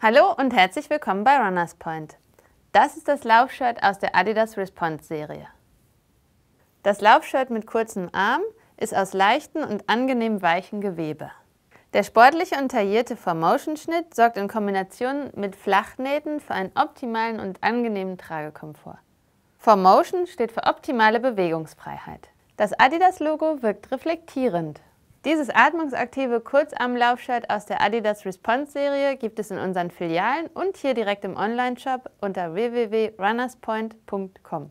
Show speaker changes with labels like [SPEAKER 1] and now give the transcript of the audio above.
[SPEAKER 1] Hallo und herzlich willkommen bei Runners Point. Das ist das Laufshirt aus der Adidas Response Serie. Das Laufshirt mit kurzem Arm ist aus leichten und angenehm weichen Gewebe. Der sportliche und taillierte Formotion-Schnitt sorgt in Kombination mit Flachnähten für einen optimalen und angenehmen Tragekomfort. Formotion steht für optimale Bewegungsfreiheit. Das Adidas-Logo wirkt reflektierend dieses atmungsaktive kurzarm aus der Adidas Response Serie gibt es in unseren Filialen und hier direkt im Online-Shop unter www.runnerspoint.com.